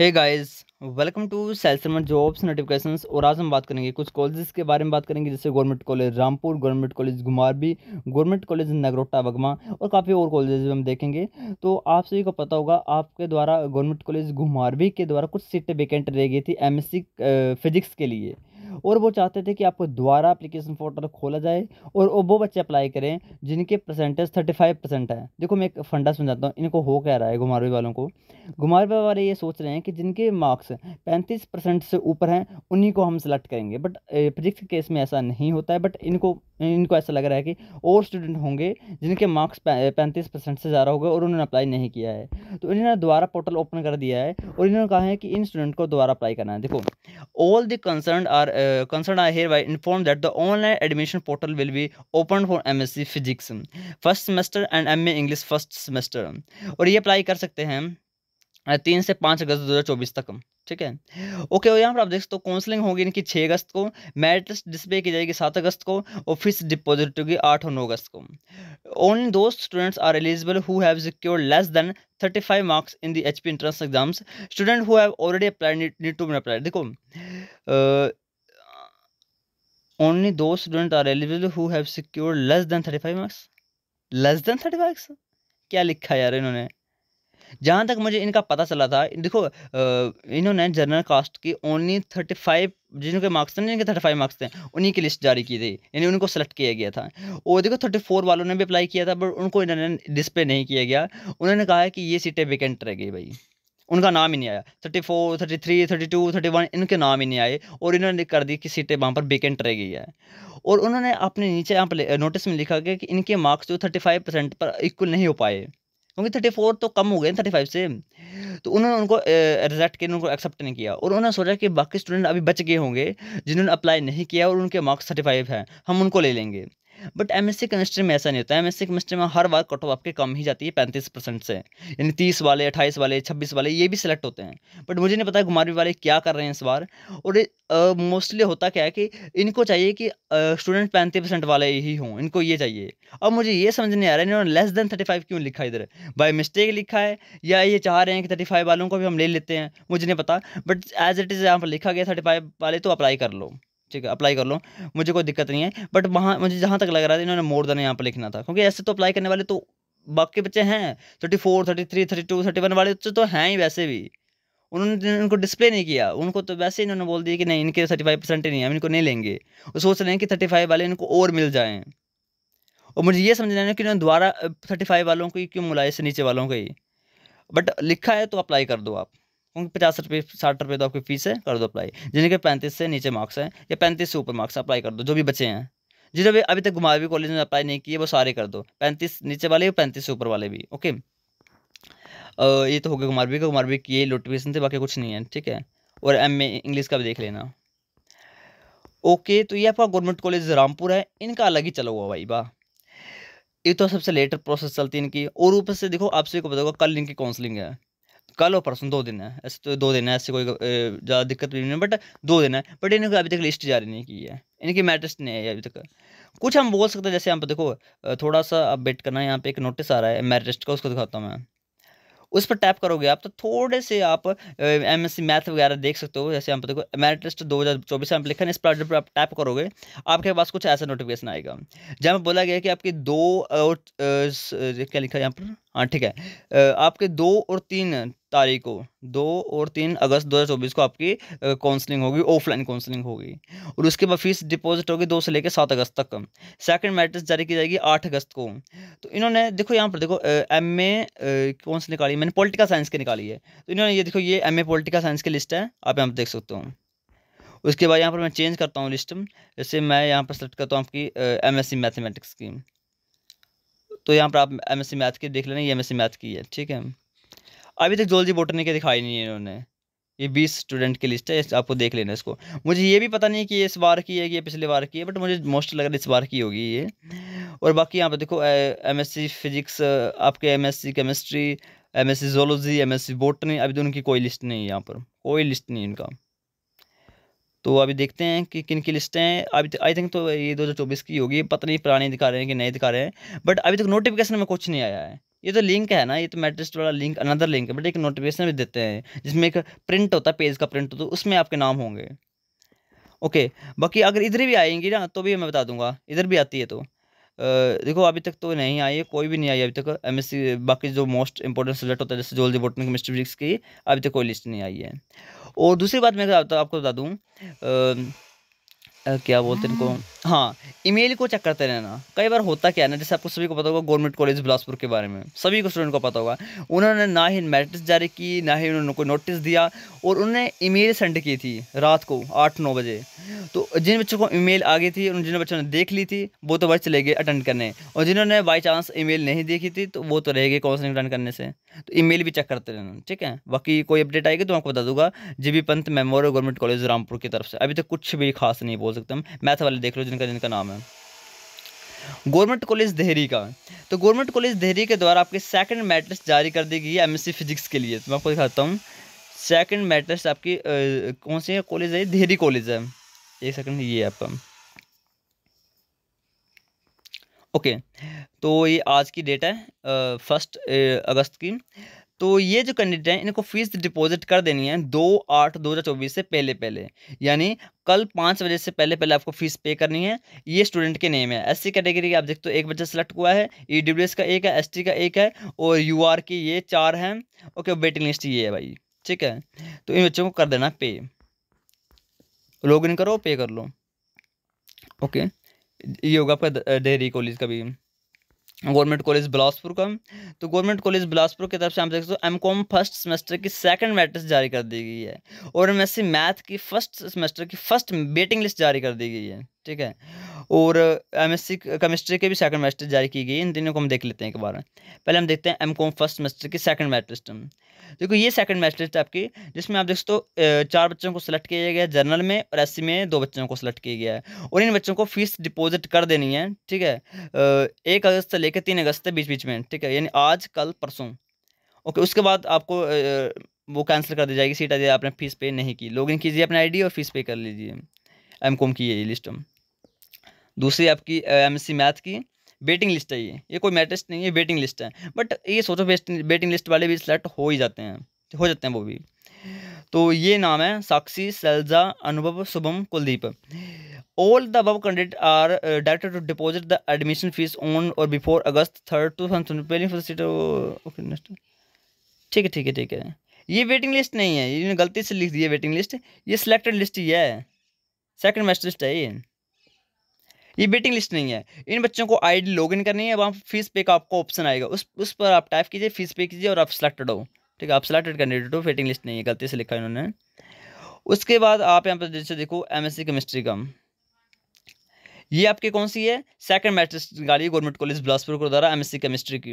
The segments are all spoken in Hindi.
हे गाइस वेलकम टू सैलसम जॉब्स नोटिफिकेशंस और आज हम बात करेंगे कुछ कॉलेजेस के बारे में बात करेंगे जैसे government college Rampur government college Ghumarwin government college Nagrota Bagwan और काफ़ी और कॉलेजेस हम देखेंगे तो आप सभी को पता होगा आपके द्वारा गवर्नमेंट कॉलेज घुमारबी के द्वारा कुछ सीटें वैकेंट रह गई थी एम फिजिक्स के लिए और वो चाहते थे कि आपको दोबारा अप्लीकेशन पोर्टल खोला जाए और वो बच्चे अप्लाई करें जिनके परसेंटेज थर्टी फाइव परसेंट है देखो मैं एक फंडा समझाता हूँ इनको हो कह रहा है घुमारवी वालों को घुमारवी वाले ये सोच रहे हैं कि जिनके मार्क्स पैंतीस परसेंट से ऊपर हैं उन्हीं को हम सेलेक्ट करेंगे बट फिजिक्स केस में ऐसा नहीं होता है बट इनको इनको ऐसा लग रहा है कि और स्टूडेंट होंगे जिनके मार्क्स पैंतीस परसेंट से ज़्यादा होगा और उन्होंने अप्लाई नहीं किया है तो इन्होंने दोबारा पोर्टल ओपन कर दिया है और इन्होंने कहा है कि इन स्टूडेंट को दोबारा अप्लाई करना है देखो all the concern are uh, concerned are hereby informed that the online admission portal will be open for MSc Physics first semester and MA English first semester और ये अप्लाई कर सकते हैं तीन से पाँच अगस्त दो हज़ार चौबीस तक ठीक है ओके और यहाँ पर आप देख सकते हो काउंसलिंग होगी इनकी छः अगस्त को मेरिट डिस्प्ले की जाएगी सात अगस्त को और फीस डिपॉजिट होगी आठ और नौ अगस्त को only two students are eligible who have secure less than thirty five marks in the H P exams student who have already apply need to be apply देखो two student are eligible eligible who have secured less than 35 marks less than 35 marks क्या लिखा यार इन्होंने जहाँ तक मुझे इनका पता चला था देखो इन्होंने जनरल कास्ट की ओनली थर्टी फाइव जिनके मार्क्स थे जिनके थर्टी फाइव मार्क्स थे उन्हीं की लिस्ट जारी की थी यानी उनको सेलेक्ट किया गया था और देखो थर्टी फोर वालों ने भी अप्लाई किया था बट उनको इन्होंने डिस्प्ले नहीं किया गया उन्होंने कहा है कि ये सीटें वेकेंट रह गई भाई उनका नाम ही नहीं आया thirty four thirty three thirty two thirty one इनके नाम ही नहीं आए और इन्होंने कर दी कि सीटें वहाँ पर वेकेंट रह गई है और उन्होंने अपने नीचे यहाँ पर नोटिस में लिखा गया कि इनके मार्क्स जो थर्टी फाइव परसेंट पर इक्वल नहीं हो पाए क्योंकि थर्टी फोर तो कम हो गए थर्टी फाइव से तो उन्होंने उनको रिजेक्ट किया उनको एक्सेप्ट नहीं किया और उन्होंने सोचा कि बाकी स्टूडेंट अभी बच गए होंगे जिन्होंने अप्लाई नहीं किया और उनके मार्क्स थर्टी फाइव हैं हम उनको ले लेंगे बट एम एस केमिस्ट्री में ऐसा नहीं होता है एम केमिस्ट्री में हर बार कट ऑफ आपके कम ही जाती है पैंतीस परसेंट से यानी तीस वाले अट्ठाईस वाले छब्बीस वाले ये भी सिलेक्ट होते हैं बट मुझे नहीं पता घुमारवी वाले क्या कर रहे हैं इस बार और मोस्टली uh, होता क्या है कि इनको चाहिए कि स्टूडेंट पैंतीस परसेंट वाले ही हों इनको ये चाहिए अब मुझे ये समझ नहीं आ रहा है इन्होंने लेस देन थर्टी फाइव क्यों लिखा इधर बाई मिस्टेक लिखा है या ये चाह रहे हैं कि थर्टी फाइव वालों को भी हम ले लेते हैं मुझे नहीं पता बट एज इट इज़ यहाँ पर लिखा गया थर्टी फाइव वाले तो अप्लाई कर लो ठीक है अप्लाई कर लो मुझे कोई दिक्कत नहीं है बट वहाँ मुझे जहाँ तक लग रहा था इन्होंने मोर देन यहाँ पर लिखना था क्योंकि ऐसे तो अप्लाई करने वाले तो बाकी बच्चे हैं thirty four thirty three thirty two thirty one वाले बच्चे तो हैं ही वैसे भी उन्होंने उनको डिस्प्ले नहीं किया उनको तो वैसे इन्होंने बोल दिया कि नहीं इनके थर्टी फाइव परसेंट ही नहीं है हम इनको नहीं लेंगे और सोच रहे हैं कि थर्टी फाइव वाले इनको और मिल जाएँ और मुझे ये समझना है कि इन्होंने दोबारा थर्टी फाइव वालों को क्यों मुलायम से नीचे वालों को ही बट लिखा है तो अप्लाई कर दो आप क्योंकि पचास रुपये साठ रुपये तो आपकी फीस है कर दो अप्लाई जिनके पैंतीस से नीचे मार्क्स हैं या पैंतीस से ऊपर मार्क्स अप्लाई कर दो जो भी बचे हैं जिन्होंने अभी तक घुमावी कॉलेज में अप्लाई नहीं किए वो सारे कर दो पैंतीस नीचे वाले भी पैंतीस से ऊपर वाले भी ओके ये तो हो गया घुमारवी का घुमारवी की ये नोटिफिकेशन थे बाकी कुछ नहीं है ठीक है और एम ए इंग्लिश का भी देख लेना ओके तो ये आपका गवर्नमेंट कॉलेज रामपुर है इनका अलग ही चला हुआ भाई वाह ये तो सबसे लेटर प्रोसेस चलती है इनकी और ऊपर से देखो आप सभी को पता होगा कल इनकी काउंसलिंग है कल और परसों दो दिन है ऐसे तो दो दिन है ऐसे कोई ज़्यादा दिक्कत भी नहीं है बट दो दिन है बट इन्हें अभी तक लिस्ट जारी नहीं की है इनकी मैटर्स नहीं आई अभी तक कुछ हम बोल सकते हैं जैसे यहाँ पर देखो थोड़ा सा आप वेट करना है यहाँ पे एक नोटिस आ रहा है मैरिटेस्ट का उसको दिखाता हूँ मैं उस पर टैप करोगे आप तो थोड़े से आप एम एस सी मैथ वगैरह देख सकते हो जैसे यहाँ पर देखो मैरिट लिस्ट दो हज़ार चौबीस में लिखा है इस प्लाटर पर आप टैप करोगे आपके पास कुछ ऐसा नोटिफिकेशन आएगा जहाँ पर बोला गया कि आपकी दो और क्या लिखा है यहाँ पर हाँ ठीक है आपके दो और तीन तारीख को दो और तीन अगस्त दो हज़ार चौबीस को आपकी काउंसलिंग होगी ऑफलाइन काउंसलिंग होगी और उसके बाद फीस डिपॉजिट होगी दो से लेकर सात अगस्त तक सेकंड मैट्रिक्स जारी की जाएगी आठ अगस्त को तो इन्होंने देखो यहाँ पर देखो एम ए कौन सी निकाली मैंने पॉलिटिकल साइंस की निकाली है तो इन्होंने ये देखो ये एम ए पोलिटिकल साइंस की लिस्ट है आप यहाँ पर देख सकते हो उसके बाद यहाँ पर मैं चेंज करता हूँ लिस्ट जैसे मैं यहाँ पर सेलेक्ट करता हूँ आपकी एम एस सी मैथमेटिक्स की तो यहाँ पर आप एम एस सी मैथ की देख लेना ये एम एस सी मैथ की है ठीक है अभी तक जोलॉजी बोटनी के दिखाई नहीं है इन्होंने ये बीस स्टूडेंट की लिस्ट है आपको देख लेना इसको मुझे ये भी पता नहीं कि ये इस बार की है कि ये पिछले बार की है बट मुझे मोस्ट लग रहा है इस बार की होगी ये और बाकी यहाँ पे देखो एमएससी फिजिक्स आपके MSc chemistry MSc zoology C botany अभी तो उनकी कोई लिस्ट नहीं है यहाँ पर कोई लिस्ट नहीं इनका तो अभी देखते हैं कि किन की लिस्टें हैं अभी आई थिंक तो ये 2024 की होगी पता नहीं पुरानी दिखा रहे हैं कि नए दिखा रहे हैं बट अभी तक तो नोटिफिकेशन में कुछ नहीं आया है ये तो लिंक है ना ये तो मेट्रिस्ट वाला लिंक अनदर लिंक है बट एक नोटिफिकेशन भी देते हैं जिसमें एक प्रिंट होता है पेज का प्रिंट होता है उसमें आपके नाम होंगे ओके बाकी अगर इधर भी आएंगी ना तो भी मैं बता दूंगा इधर भी आती है तो देखो अभी तक तो नहीं आई है कोई भी नहीं आई अभी तक एम बाकी जो मोस्ट इंपॉर्टेंट सब्जेक्ट होता है जैसे बोटन की मिस्ट्री फिजिक्स की अभी तक कोई लिस्ट नहीं आई है और दूसरी बात मैं आपको बता दूँ क्या बोलते हैं इनको हाँ ईमेल हाँ, को चेक करते रहना कई बार होता क्या है ना जैसे आपको सभी को पता होगा गवर्नमेंट कॉलेज बिलासपुर के बारे में सभी को स्टूडेंट को पता होगा उन्होंने ना ही मैटिस जारी की ना ही उन्होंने कोई नोटिस दिया और उन्होंने ईमेल सेंड की थी रात को आठ नौ बजे तो जिन बच्चों को ईमेल आ गई थी उन जिन बच्चों ने देख ली थी वो तो बस चले गए अटेंड करने और जिन्होंने बाई चांस मेल नहीं देखी थी तो वो तो रह गए काउंसलिंग अटेंड करने से तो मेल भी चेक करते रहना ठीक है बाकी कोई अपडेट आएगी तो आपको बता दूंगा G B Pant memorial government college Rampur की तरफ से अभी तक कुछ भी खास नहीं बोल सकते हैं मैथ वाले देख लो जिनका जिनका नाम है गवर्नमेंट कॉलेज देहरी का तो गवर्नमेंट कॉलेज देहरी के द्वारा आपके सेकंड मैट्रिक्स जारी कर दी गई है एमएससी फिजिक्स के लिए तो मैं आपको दिखाता हूँ सेकंड मैट्रिक्स आपकी आ, कौन सी कॉलेज है देहरी कॉलेज है एक सेकंड ये आपका ओके तो ये आज की डेट है फर्स्ट अगस्त की तो ये जो कैंडिडेट हैं इनको फीस डिपॉजिट कर देनी है दो आठ दो हज़ार चौबीस से पहले पहले यानी कल पाँच बजे से पहले पहले आपको फीस पे करनी है ये स्टूडेंट के नेम है एससी कैटेगरी का आप देखते हो एक बच्चा सेलेक्ट हुआ है ई e का एक है एस का एक है और यू की ये चार हैं ओके वेटिंग लिस्ट ये है भाई ठीक है तो इन बच्चों को कर देना पे लॉग इन करो पे कर लो ओके ये होगा आपका डेहरी कॉलेज का भी गवर्नमेंट कॉलेज बिलासपुर का तो गवर्नमेंट कॉलेज बिलासपुर की तरफ से आप देख सकते हो एम कॉम फर्स्ट सेमेस्टर की सेकंड मैट्रिक्स जारी कर दी गई है और एम मैथ की फर्स्ट सेमेस्टर की फर्स्ट वेटिंग लिस्ट जारी कर दी गई है ठीक है और एम एस सी केमिस्ट्री के भी सेकंड मेस्टर जारी की गई इन तीनों को हम देख लेते हैं एक बार पहले हम देखते हैं एम कॉम फर्स्ट सेमेस्टर की सेकंड मेरिट लिस्ट देखो ये सेकंड मेस्टर लिस्ट आपकी जिसमें आप देख सकते हो चार बच्चों को सिलेक्ट किया गया है जर्नल में और एस में दो बच्चों को सेलेक्ट किया गया है और इन बच्चों को फीस डिपॉजिट कर देनी है ठीक है एक अगस्त से लेकर तीन अगस्त के बीच बीच में ठीक है यानी आज कल परसों ओके उसके बाद आपको वो कैंसिल कर दी जाएगी सीट आदि आपने फीस पे नहीं की लॉगिन कीजिए अपना आईडी और फीस पे कर लीजिए एम कॉम की ये लिस्ट हम दूसरी आपकी एमएससी मैथ की वेटिंग लिस्ट है ये ये कोई मैटेस्ट नहीं है वेटिंग लिस्ट है बट ये सोचो वेटिंग लिस्ट वाले भी सिलेक्ट हो ही जाते हैं हो जाते हैं वो भी तो ये नाम है साक्षी सैलजा अनुभव शुभम कुलदीप ऑल द अब candidate are directed to deposit the admission fees on or before August third two thousand okay next ठीक है ठीक है ठीक है ये वेटिंग लिस्ट नहीं है ये गलती से लिख दी है वेटिंग लिस्ट ये सिलेक्टेड लिस्ट ही है सेकंड मेस्ट लिस्ट है ये ये वेटिंग लिस्ट नहीं है इन बच्चों को आई डी लॉग इन करनी है वहाँ फीस पे का आपको ऑप्शन आएगा उस उस पर आप टाइप कीजिए फीस पे कीजिए और आप सिलेक्टेड हो ठीक है आप सिलेक्टेड कैंडिडेट हो वेटिंग लिस्ट नहीं है गलती से लिखा है इन्होंने उसके बाद आप यहाँ पर जैसे देखो एम केमिस्ट्री का ये आपकी कौन सी है सेकंड मैट्रिक निकाली गवर्नमेंट कॉलेज बिलासपुर को द्वारा एमएससी केमिस्ट्री की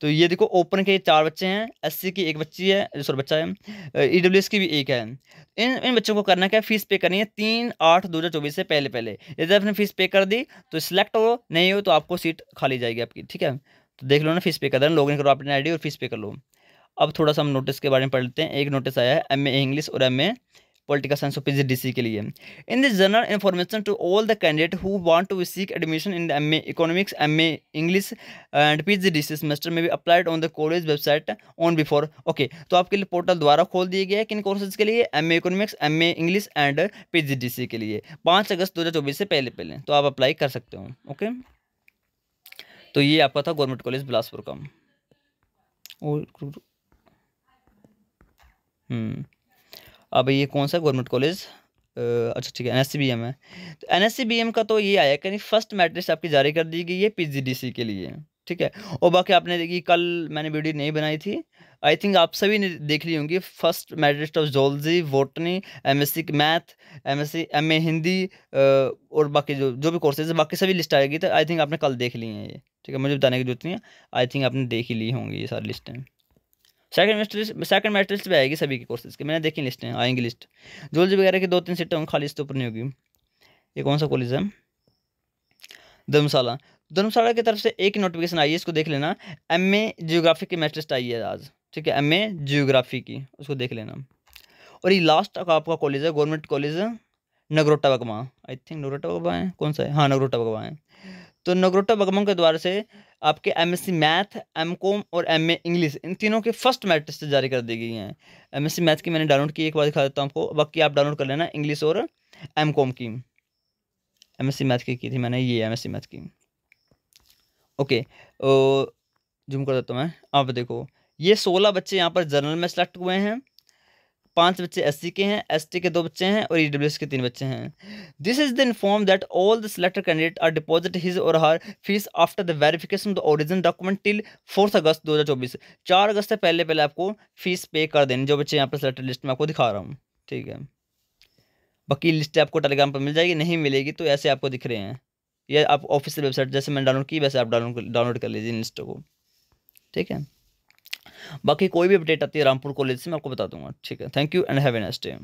तो ये देखो ओपन के चार बच्चे हैं एस की एक बच्ची है दूसरा बच्चा है ई डब्ल्यू एस की भी एक है इन इन बच्चों को करना क्या फीस पे करनी है तीन आठ दो हज़ार चौबीस से पहले पहले यदि आपने फीस पे कर दी तो सिलेक्ट हो नहीं हो तो आपको सीट खाली जाएगी आपकी ठीक है तो देख लो ना फीस पे कर देना लॉगिन करो अपनी आई और फीस पे कर लो अब थोड़ा सा हम नोटिस के बारे में पढ़ लेते हैं एक नोटिस आया है एम ए इंग्लिश और M A political science of P D के लिए in this general information to all the candidate who want to seek admission in M A economics M A English and P G D C semester में भी applied on the college website on before okay तो आपके लिए पोर्टल द्वारा खोल दिया गया है किन कोर्सेज के लिए M A economics M A English and P G D C के लिए पाँच अगस्त दो हज़ार चौबीस से पहले पहले तो आप अप्लाई कर सकते हो ओके तो ये आपका था गवर्नमेंट कॉलेज बिलासपुर का और हम्म अब ये कौन सा गवर्नमेंट कॉलेज अच्छा ठीक है N S C B M है तो N S C B M का तो ये आया कि फर्स्ट मैट्रिक्स आपकी जारी कर दी गई है पी जी डी सी के लिए ठीक है और बाकी आपने देखी कल मैंने वीडियो नहीं बनाई थी आई थिंक आप सभी ने देख ली होंगी first merit list of zoology botany M S C math M S C M A Hindi और बाकी जो जो भी कोर्सेज है बाकी सभी लिस्ट आएगी तो आई थिंक आपने कल देख ली हैं ये ठीक है मुझे बताने की जरूरत नहीं है आई थिंक आपने देख ही ली होंगी ये सारी लिस्टें second match list second match list पर आएगी सभी की कोर्सेज की मैंने देखी लिस्ट आएंगी लिस्ट जोलॉजी वगैरह की दो तीन सीटें होंगी खाली इसके ऊपर नहीं होगी ये कौन सा कॉलेज है धर्मशाला धर्मशाला की तरफ से एक नोटिफिकेशन आई है इसको देख लेना एम ए जियोग्राफी की मैच लिस्ट आई है आज ठीक है एम ए जियोग्राफी की उसको देख लेना और ये लास्ट का आपका कॉलेज है गवर्नमेंट कॉलेज नगरोटा बगवा आई थिंक नगरोटा बगवा है कौन सा है हाँ नगरोटा बगवा है तो नगरोटा बगमंग के द्वारा से आपके एमएससी मैथ कॉम और ए इंग्लिश इन तीनों के फर्स्ट मैट्रिक्स जारी कर दी गई हैं एमएससी मैथ की मैंने डाउनलोड की एक बार दिखा देता हूँ आपको बाकी आप डाउनलोड कर लेना इंग्लिश और कॉम की एमएससी मैथ की की थी मैंने ये एमएससी मैथ की ओके जूम कर देता हूँ मैं आप देखो ये सोलह बच्चे यहाँ पर जर्नल में सेलेक्ट हुए हैं पांच बच्चे एस के हैं एस के दो बच्चे हैं और ई e के तीन बच्चे हैं this is the inform that all the selected candidate are deposit his or her fees after the verification the origin document till fourth August दो हज़ार चौबीस चार अगस्त से पहले पहले आपको फीस पे कर देनी जो बच्चे यहाँ पर सिलेक्टेड लिस्ट में आपको दिखा रहा हूँ ठीक है बाकी लिस्ट आपको टेलीग्राम पर मिल जाएगी नहीं मिलेगी तो ऐसे आपको दिख रहे हैं या आप ऑफिशियल वेबसाइट जैसे मैंने डाउनलोड की वैसे आप डाउनलोड कर लीजिए इन को ठीक है बाकी कोई भी अपडेट आती है रामपुर कॉलेज से मैं आपको बता दूंगा ठीक है thank you and have a next day